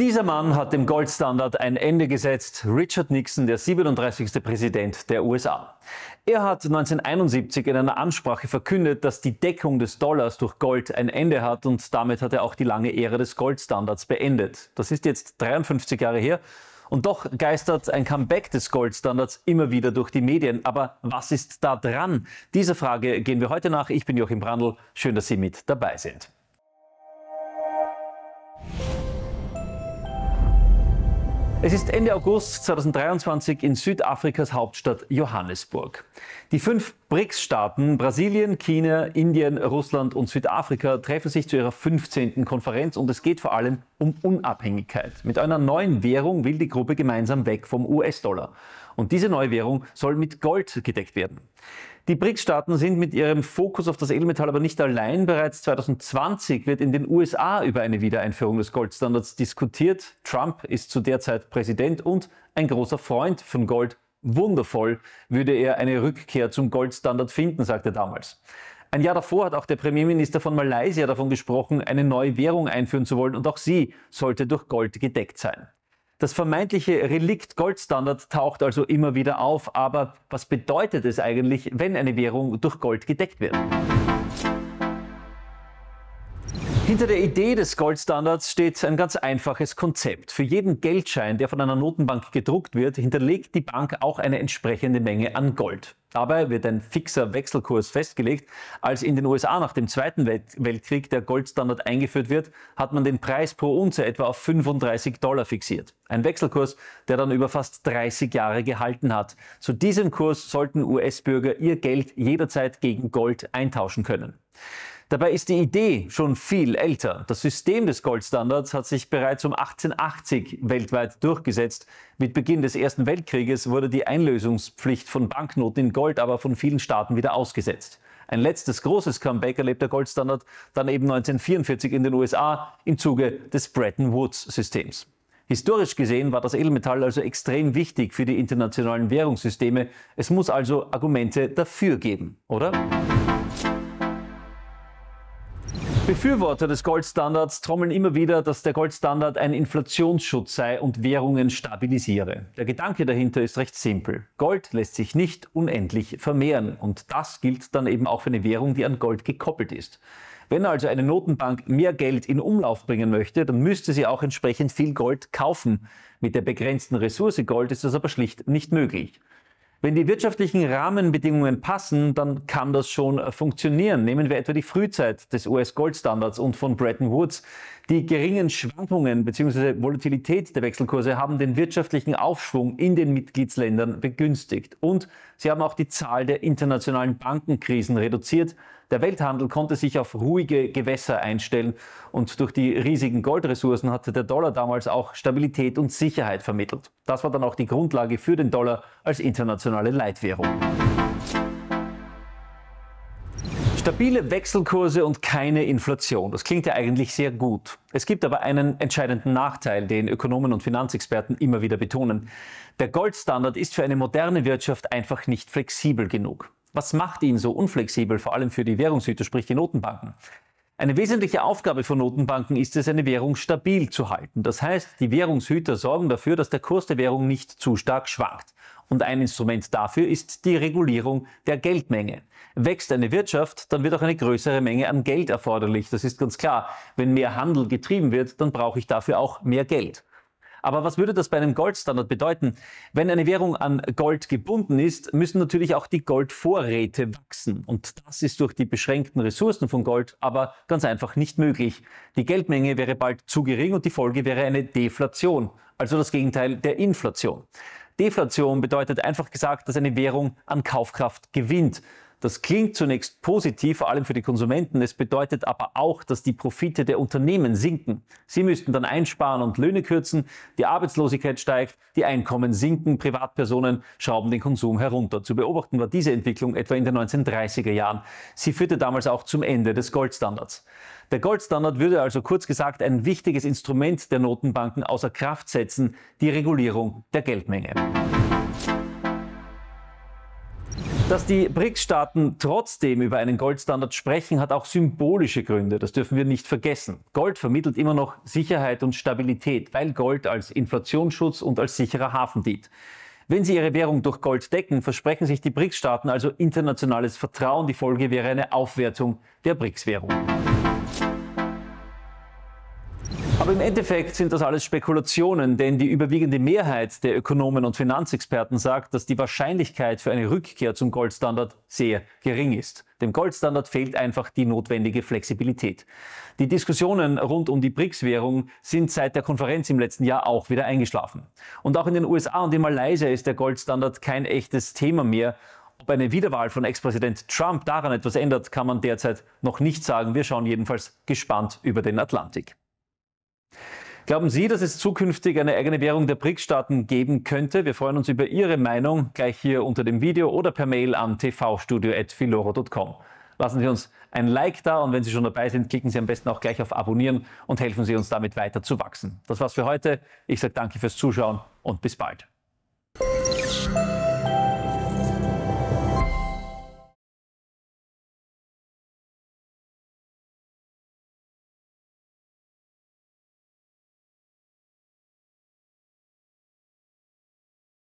Dieser Mann hat dem Goldstandard ein Ende gesetzt, Richard Nixon, der 37. Präsident der USA. Er hat 1971 in einer Ansprache verkündet, dass die Deckung des Dollars durch Gold ein Ende hat und damit hat er auch die lange Ära des Goldstandards beendet. Das ist jetzt 53 Jahre her und doch geistert ein Comeback des Goldstandards immer wieder durch die Medien. Aber was ist da dran? Dieser Frage gehen wir heute nach. Ich bin Joachim Brandl. Schön, dass Sie mit dabei sind. Es ist Ende August 2023 in Südafrikas Hauptstadt Johannesburg. Die fünf BRICS-Staaten Brasilien, China, Indien, Russland und Südafrika treffen sich zu ihrer 15. Konferenz und es geht vor allem um Unabhängigkeit. Mit einer neuen Währung will die Gruppe gemeinsam weg vom US-Dollar. Und diese neue Währung soll mit Gold gedeckt werden. Die BRICS-Staaten sind mit ihrem Fokus auf das Edelmetall aber nicht allein. Bereits 2020 wird in den USA über eine Wiedereinführung des Goldstandards diskutiert. Trump ist zu der Zeit Präsident und ein großer Freund von Gold. Wundervoll würde er eine Rückkehr zum Goldstandard finden, sagte damals. Ein Jahr davor hat auch der Premierminister von Malaysia davon gesprochen, eine neue Währung einführen zu wollen und auch sie sollte durch Gold gedeckt sein. Das vermeintliche Relikt Goldstandard taucht also immer wieder auf, aber was bedeutet es eigentlich, wenn eine Währung durch Gold gedeckt wird? Hinter der Idee des Goldstandards steht ein ganz einfaches Konzept. Für jeden Geldschein, der von einer Notenbank gedruckt wird, hinterlegt die Bank auch eine entsprechende Menge an Gold. Dabei wird ein fixer Wechselkurs festgelegt. Als in den USA nach dem Zweiten Weltkrieg der Goldstandard eingeführt wird, hat man den Preis pro Unze etwa auf 35 Dollar fixiert. Ein Wechselkurs, der dann über fast 30 Jahre gehalten hat. Zu diesem Kurs sollten US-Bürger ihr Geld jederzeit gegen Gold eintauschen können. Dabei ist die Idee schon viel älter. Das System des Goldstandards hat sich bereits um 1880 weltweit durchgesetzt. Mit Beginn des Ersten Weltkrieges wurde die Einlösungspflicht von Banknoten in Gold aber von vielen Staaten wieder ausgesetzt. Ein letztes großes Comeback erlebt der Goldstandard dann eben 1944 in den USA im Zuge des Bretton Woods-Systems. Historisch gesehen war das Edelmetall also extrem wichtig für die internationalen Währungssysteme. Es muss also Argumente dafür geben, oder? Befürworter des Goldstandards trommeln immer wieder, dass der Goldstandard ein Inflationsschutz sei und Währungen stabilisiere. Der Gedanke dahinter ist recht simpel. Gold lässt sich nicht unendlich vermehren und das gilt dann eben auch für eine Währung, die an Gold gekoppelt ist. Wenn also eine Notenbank mehr Geld in Umlauf bringen möchte, dann müsste sie auch entsprechend viel Gold kaufen. Mit der begrenzten Ressource Gold ist das aber schlicht nicht möglich. Wenn die wirtschaftlichen Rahmenbedingungen passen, dann kann das schon äh, funktionieren. Nehmen wir etwa die Frühzeit des US-Goldstandards und von Bretton Woods. Die geringen Schwankungen bzw. Volatilität der Wechselkurse haben den wirtschaftlichen Aufschwung in den Mitgliedsländern begünstigt. Und sie haben auch die Zahl der internationalen Bankenkrisen reduziert, der Welthandel konnte sich auf ruhige Gewässer einstellen und durch die riesigen Goldressourcen hatte der Dollar damals auch Stabilität und Sicherheit vermittelt. Das war dann auch die Grundlage für den Dollar als internationale Leitwährung. Stabile Wechselkurse und keine Inflation. Das klingt ja eigentlich sehr gut. Es gibt aber einen entscheidenden Nachteil, den Ökonomen und Finanzexperten immer wieder betonen. Der Goldstandard ist für eine moderne Wirtschaft einfach nicht flexibel genug. Was macht ihn so unflexibel, vor allem für die Währungshüter, sprich die Notenbanken? Eine wesentliche Aufgabe von Notenbanken ist es, eine Währung stabil zu halten. Das heißt, die Währungshüter sorgen dafür, dass der Kurs der Währung nicht zu stark schwankt. Und ein Instrument dafür ist die Regulierung der Geldmenge. Wächst eine Wirtschaft, dann wird auch eine größere Menge an Geld erforderlich. Das ist ganz klar. Wenn mehr Handel getrieben wird, dann brauche ich dafür auch mehr Geld. Aber was würde das bei einem Goldstandard bedeuten? Wenn eine Währung an Gold gebunden ist, müssen natürlich auch die Goldvorräte wachsen. Und das ist durch die beschränkten Ressourcen von Gold aber ganz einfach nicht möglich. Die Geldmenge wäre bald zu gering und die Folge wäre eine Deflation, also das Gegenteil der Inflation. Deflation bedeutet einfach gesagt, dass eine Währung an Kaufkraft gewinnt. Das klingt zunächst positiv, vor allem für die Konsumenten. Es bedeutet aber auch, dass die Profite der Unternehmen sinken. Sie müssten dann einsparen und Löhne kürzen. Die Arbeitslosigkeit steigt, die Einkommen sinken, Privatpersonen schrauben den Konsum herunter. Zu beobachten war diese Entwicklung etwa in den 1930er Jahren. Sie führte damals auch zum Ende des Goldstandards. Der Goldstandard würde also kurz gesagt ein wichtiges Instrument der Notenbanken außer Kraft setzen, die Regulierung der Geldmenge. Dass die BRICS-Staaten trotzdem über einen Goldstandard sprechen, hat auch symbolische Gründe. Das dürfen wir nicht vergessen. Gold vermittelt immer noch Sicherheit und Stabilität, weil Gold als Inflationsschutz und als sicherer Hafen dient. Wenn sie ihre Währung durch Gold decken, versprechen sich die BRICS-Staaten also internationales Vertrauen. Die Folge wäre eine Aufwertung der BRICS-Währung. Aber im Endeffekt sind das alles Spekulationen, denn die überwiegende Mehrheit der Ökonomen und Finanzexperten sagt, dass die Wahrscheinlichkeit für eine Rückkehr zum Goldstandard sehr gering ist. Dem Goldstandard fehlt einfach die notwendige Flexibilität. Die Diskussionen rund um die BRICS-Währung sind seit der Konferenz im letzten Jahr auch wieder eingeschlafen. Und auch in den USA und in Malaysia ist der Goldstandard kein echtes Thema mehr. Ob eine Wiederwahl von Ex-Präsident Trump daran etwas ändert, kann man derzeit noch nicht sagen. Wir schauen jedenfalls gespannt über den Atlantik. Glauben Sie, dass es zukünftig eine eigene Währung der BRICS-Staaten geben könnte? Wir freuen uns über Ihre Meinung gleich hier unter dem Video oder per Mail an tvstudio.philoro.com. Lassen Sie uns ein Like da und wenn Sie schon dabei sind, klicken Sie am besten auch gleich auf Abonnieren und helfen Sie uns damit weiter zu wachsen. Das war's für heute. Ich sage danke fürs Zuschauen und bis bald.